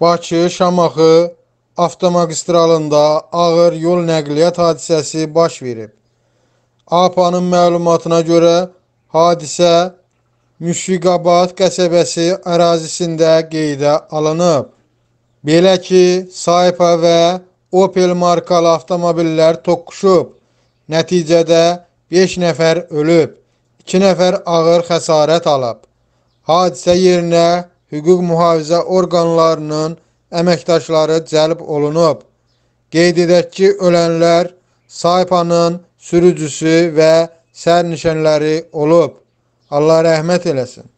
Bakı-Şamaxı avtomagistralında ağır yol nəqliyyat hadisəsi baş verib. APA-nın məlumatına görə hadisə Müşfiqabad qəsəbəsi ərazisində qeydə alınıb. Belə ki, Saypa və Opel markalı avtomobillər toqquşub. Nəticədə 5 nəfər ölüb, 2 nəfər ağır xəsarət alıb. Hadisə yerinə hüquq mühafizə orqanlarının əməkdaşları cəlb olunub. Qeyd edək ki, ölənlər saypanın sürücüsü və sərnişənləri olub. Allah rəhmət eləsin.